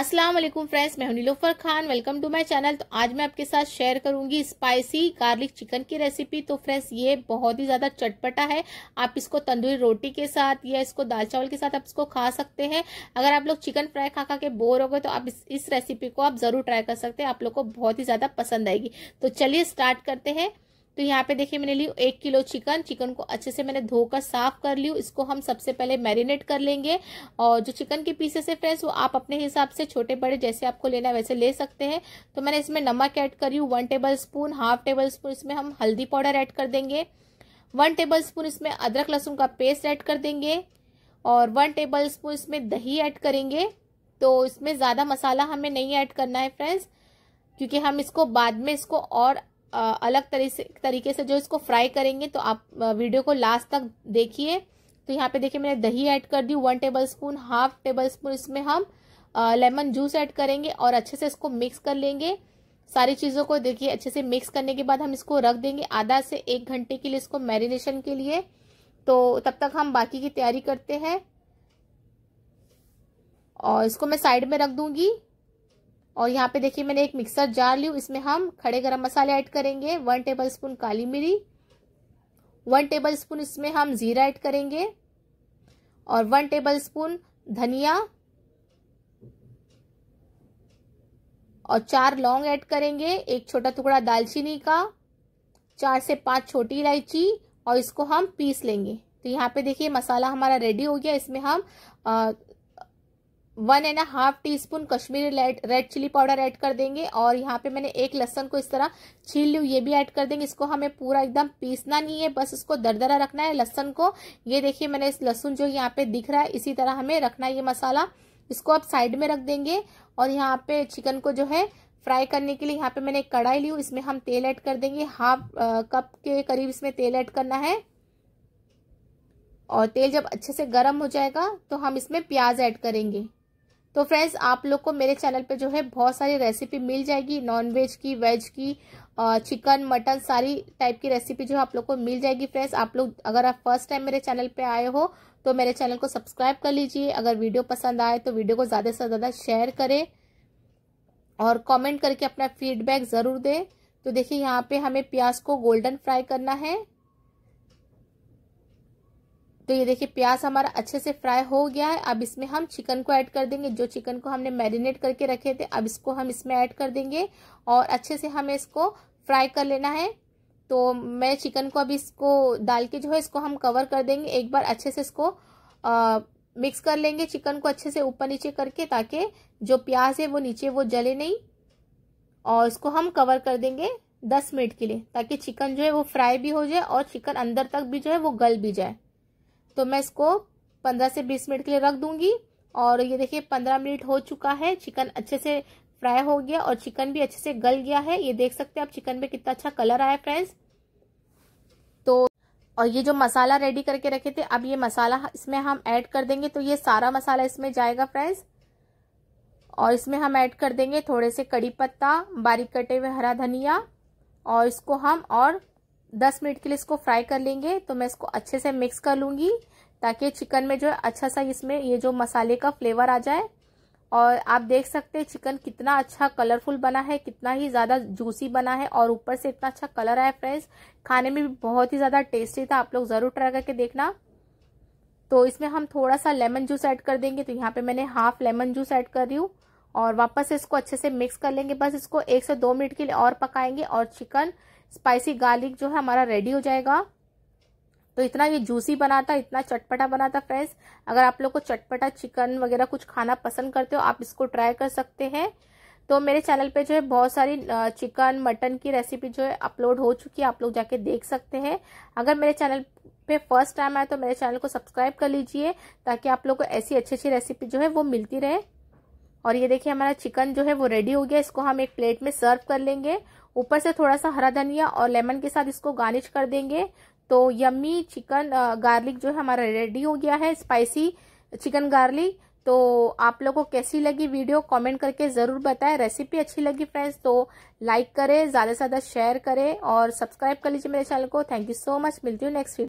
अस्सलाम वालेकुम फ्रेंड्स मैं Nilofar Khan welcome to my channel तो आज मैं आपके साथ शेयर करूंगी स्पाइसी गार्लिक चिकन की रेसिपी तो फ्रेंड्स ये बहुत ही ज़्यादा चटपटा है आप इसको तंदूरी रोटी के साथ या इसको दाल चावल के साथ आप इसको खा सकते हैं अगर आप लोग चिकन फ्राई खा खा के बोर हो गए तो आप इस, इस रेसिपी को आप ज़रूर ट्राई कर सकते हैं आप लोग को बहुत ही ज़्यादा पसंद आएगी तो चलिए स्टार्ट करते हैं तो यहाँ पे देखिए मैंने ली एक किलो चिकन चिकन को अच्छे से मैंने धोकर साफ कर ली इसको हम सबसे पहले मैरिनेट कर लेंगे और जो चिकन के पीसेस है फ्रेंड्स वो आप अपने हिसाब से छोटे बड़े जैसे आपको लेना है वैसे ले सकते हैं तो मैंने इसमें नमक ऐड करी हूँ one tablespoon half tablespoon इसमें हम हल्दी पाउडर ऐड कर देंगे वन टेबल स्पून इसमें अदरक लहसुन का पेस्ट ऐड कर देंगे और वन टेबल स्पून इसमें दही ऐड करेंगे तो इसमें ज़्यादा मसाला हमें नहीं ऐड करना है फ्रेंड्स क्योंकि हम इसको बाद में इसको और अलग तरी तरीके से जो इसको फ्राई करेंगे तो आप वीडियो को लास्ट तक देखिए तो यहाँ पे देखिए मैंने दही ऐड कर दी one tablespoon half tablespoon इसमें हम लेमन जूस ऐड करेंगे और अच्छे से इसको मिक्स कर लेंगे सारी चीज़ों को देखिए अच्छे से मिक्स करने के बाद हम इसको रख देंगे आधा से एक घंटे के लिए इसको मैरिनेशन के लिए तो तब तक हम बाकी की तैयारी करते हैं और इसको मैं साइड में रख दूंगी और यहाँ पे देखिए मैंने एक मिक्सर जार ली इसमें हम खड़े गरम मसाले ऐड करेंगे वन टेबल स्पून काली मिरी वन टेबल स्पून इसमें हम ज़ीरा ऐड करेंगे और वन टेबल स्पून धनिया और चार लौंग ऐड करेंगे एक छोटा टुकड़ा दालचीनी का चार से पांच छोटी इलायची और इसको हम पीस लेंगे तो यहाँ पे देखिए मसाला हमारा रेडी हो गया इसमें हम one and half teaspoon Kashmiri red chilli powder add कर देंगे और यहाँ पे मैंने एक लहसन को इस तरह छील लू ये भी ऐड कर देंगे इसको हमें पूरा एकदम पीसना नहीं है बस इसको दरदरा रखना है लहसन को ये देखिए मैंने इस लहसुन जो यहाँ पे दिख रहा है इसी तरह हमें रखना है ये मसाला इसको आप साइड में रख देंगे और यहाँ पे चिकन को जो है फ्राई करने के लिए यहाँ पे मैंने एक कढ़ाई ली इसमें हम तेल ऐड कर देंगे हाफ कप के करीब इसमें तेल ऐड करना है और तेल जब अच्छे से गर्म हो जाएगा तो हम इसमें प्याज ऐड करेंगे तो फ्रेंड्स आप लोग को मेरे चैनल पे जो है बहुत सारी रेसिपी मिल जाएगी नॉन वेज की वेज की चिकन मटन सारी टाइप की रेसिपी जो है आप लोग को मिल जाएगी फ्रेंड्स आप लोग अगर आप फर्स्ट टाइम मेरे चैनल पे आए हो तो मेरे चैनल को सब्सक्राइब कर लीजिए अगर वीडियो पसंद आए तो वीडियो को ज़्यादा से ज़्यादा शेयर करें और कॉमेंट करके अपना फीडबैक ज़रूर दें तो देखिए यहाँ पे हमें प्याज को गोल्डन फ्राई करना है तो ये देखिए प्याज हमारा अच्छे से फ्राई हो गया है अब इसमें हम चिकन को ऐड कर देंगे जो चिकन को हमने मैरिनेट करके रखे थे अब इसको हम इसमें ऐड कर देंगे और अच्छे से हमें इसको फ्राई कर लेना है तो मैं चिकन को अभी इसको डाल के जो है इसको हम कवर कर देंगे एक बार अच्छे से इसको आ, मिक्स कर लेंगे चिकन को अच्छे से ऊपर नीचे करके ताकि जो प्याज है वो नीचे वो जले नहीं और इसको हम कवर कर देंगे दस मिनट के लिए ताकि चिकन जो है वो फ्राई भी हो जाए और चिकन अंदर तक भी जो है वो गल भी जाए तो मैं इसको पंद्रह से बीस मिनट के लिए रख दूंगी और ये देखिए पंद्रह मिनट हो चुका है चिकन अच्छे से फ्राई हो गया और चिकन भी अच्छे से गल गया है ये देख सकते हैं आप चिकन में कितना अच्छा कलर आया फ्रेंड्स तो और ये जो मसाला रेडी करके रखे थे अब ये मसाला इसमें हम ऐड कर देंगे तो ये सारा मसाला इसमें जाएगा फ्रेंड्स और इसमें हम ऐड कर देंगे थोड़े से कड़ी पत्ता बारीक कटे हुए हरा धनिया और इसको हम और दस मिनट के लिए इसको फ्राई कर लेंगे तो मैं इसको अच्छे से मिक्स कर लूँगी ताकि चिकन में जो है अच्छा सा इसमें ये जो मसाले का फ्लेवर आ जाए और आप देख सकते हैं चिकन कितना अच्छा कलरफुल बना है कितना ही ज़्यादा जूसी बना है और ऊपर से इतना अच्छा कलर आया फ्रेंड्स खाने में भी बहुत ही ज़्यादा टेस्टी था आप लोग ज़रूर ट्राई करके देखना तो इसमें हम थोड़ा सा लेमन जूस ऐड कर देंगे तो यहाँ पे मैंने हाफ लेमन जूस ऐड कर रही हूँ और वापस इसको अच्छे से मिक्स कर लेंगे बस इसको एक से दो मिनट के लिए और पकाएंगे और चिकन स्पाइसी गार्लिक जो है हमारा रेडी हो जाएगा तो इतना ये जूसी बनाता इतना चटपटा बनाता फ्रेंड्स अगर आप लोग को चटपटा चिकन वगैरह कुछ खाना पसंद करते हो आप इसको ट्राई कर सकते हैं तो मेरे चैनल पे जो है बहुत सारी चिकन मटन की रेसिपी जो है अपलोड हो चुकी है आप लोग जाके देख सकते हैं अगर मेरे चैनल पे फर्स्ट टाइम आए तो मेरे चैनल को सब्सक्राइब कर लीजिए ताकि आप लोग को ऐसी अच्छी अच्छी रेसिपी जो है वो मिलती रहे और ये देखिए हमारा चिकन जो है वो रेडी हो गया इसको हम एक प्लेट में सर्व कर लेंगे ऊपर से थोड़ा सा हरा धनिया और लेमन के साथ इसको गार्निश कर देंगे तो यम्मी चिकन गार्लिक जो है हमारा रेडी हो गया है स्पाइसी चिकन गार्लिक तो आप लोगों को कैसी लगी वीडियो कमेंट करके ज़रूर बताएं रेसिपी अच्छी लगी फ्रेंड्स तो लाइक करें ज़्यादा से ज़्यादा शेयर करें और सब्सक्राइब कर लीजिए मेरे चैनल को थैंक यू सो मच मिलती हूँ नेक्स्ट वीडियो